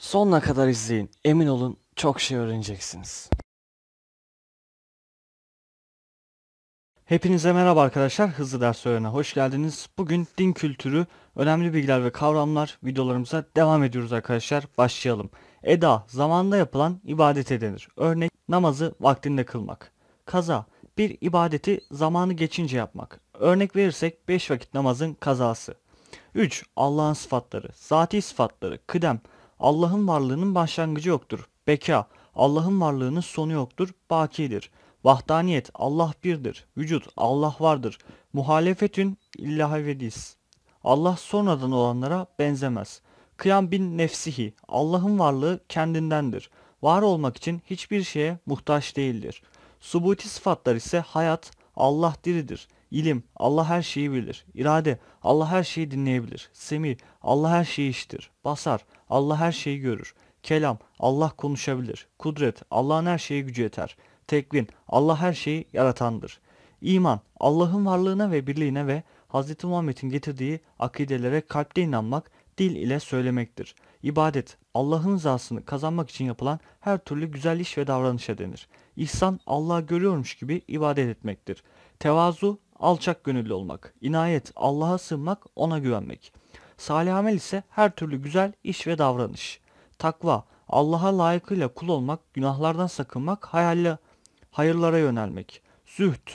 Sonuna kadar izleyin. Emin olun çok şey öğreneceksiniz. Hepinize merhaba arkadaşlar. Hızlı Ders Öğren'e hoş geldiniz. Bugün din kültürü, önemli bilgiler ve kavramlar videolarımıza devam ediyoruz arkadaşlar. Başlayalım. Eda, zamanda yapılan ibadete denir. Örnek namazı vaktinde kılmak. Kaza, bir ibadeti zamanı geçince yapmak. Örnek verirsek 5 vakit namazın kazası. 3. Allah'ın sıfatları, zati sıfatları, kıdem, Allah'ın varlığının başlangıcı yoktur. Beka, Allah'ın varlığının sonu yoktur. Bakidir. Vahdaniyet, Allah birdir. Vücut, Allah vardır. Muhalefetün illahivedis. Allah sonradan olanlara benzemez. Kıyam bin nefsihi, Allah'ın varlığı kendindendir. Var olmak için hiçbir şeye muhtaç değildir. Subuti sıfatlar ise hayat, Allah diridir.'' İlim, Allah her şeyi bilir. İrade, Allah her şeyi dinleyebilir. Semih, Allah her şeyi iştir, Basar, Allah her şeyi görür. Kelam, Allah konuşabilir. Kudret, Allah'ın her şeye gücü yeter. Tekvin, Allah her şeyi yaratandır. İman, Allah'ın varlığına ve birliğine ve Hz. Muhammed'in getirdiği akidelere kalpte inanmak, dil ile söylemektir. İbadet, Allah'ın rızasını kazanmak için yapılan her türlü güzel iş ve davranışa denir. İhsan, Allah'ı görüyormuş gibi ibadet etmektir. Tevazu, alçak gönüllü olmak, inayet, Allah'a sığınmak, ona güvenmek. Salih amel ise her türlü güzel iş ve davranış. Takva, Allah'a layıkıyla kul olmak, günahlardan sakınmak, hayalle, hayırlara yönelmek. Zühd,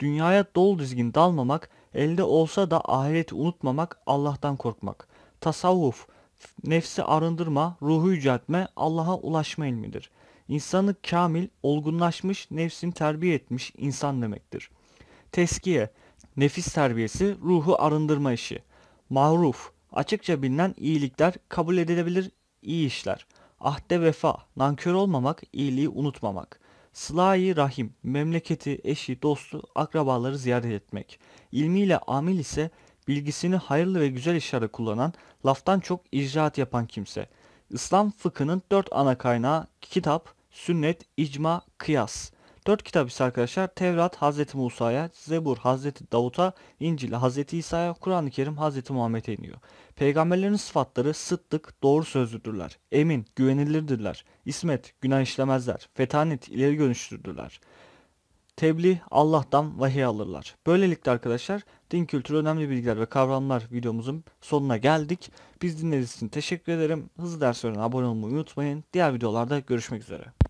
dünyaya dol dizgin dalmamak, elde olsa da ahireti unutmamak, Allah'tan korkmak. Tasavvuf, nefsi arındırma, ruhu yüceltme, Allah'a ulaşma ilmidir. İnsanı kamil, olgunlaşmış, nefsini terbiye etmiş insan demektir.'' teskiye, nefis terbiyesi, ruhu arındırma işi. Maruf, açıkça bilinen iyilikler, kabul edilebilir iyi işler. Ahde vefa, nankör olmamak, iyiliği unutmamak. Sıla-i Rahim, memleketi, eşi, dostu, akrabaları ziyaret etmek. İlmiyle amil ise bilgisini hayırlı ve güzel işlere kullanan, laftan çok icraat yapan kimse. İslam fıkhının dört ana kaynağı kitap, sünnet, icma, kıyas. Dört kitap ise arkadaşlar Tevrat Hazreti Musa'ya, Zebur Hazreti Davut'a, İncil Hazreti İsa'ya, Kur'an-ı Kerim Hazreti Muhammed'e iniyor. Peygamberlerin sıfatları sıddık, doğru sözlüdürler, emin, güvenilirdirler, ismet, günah işlemezler, fetanet ileri görüşlüdürler. Tebliğ Allah'tan vahiy alırlar. Böylelikle arkadaşlar din kültürü önemli bilgiler ve kavramlar videomuzun sonuna geldik. Biz dinlediğiniz için teşekkür ederim. Hızlı ders öğrenen abone olmayı unutmayın. Diğer videolarda görüşmek üzere.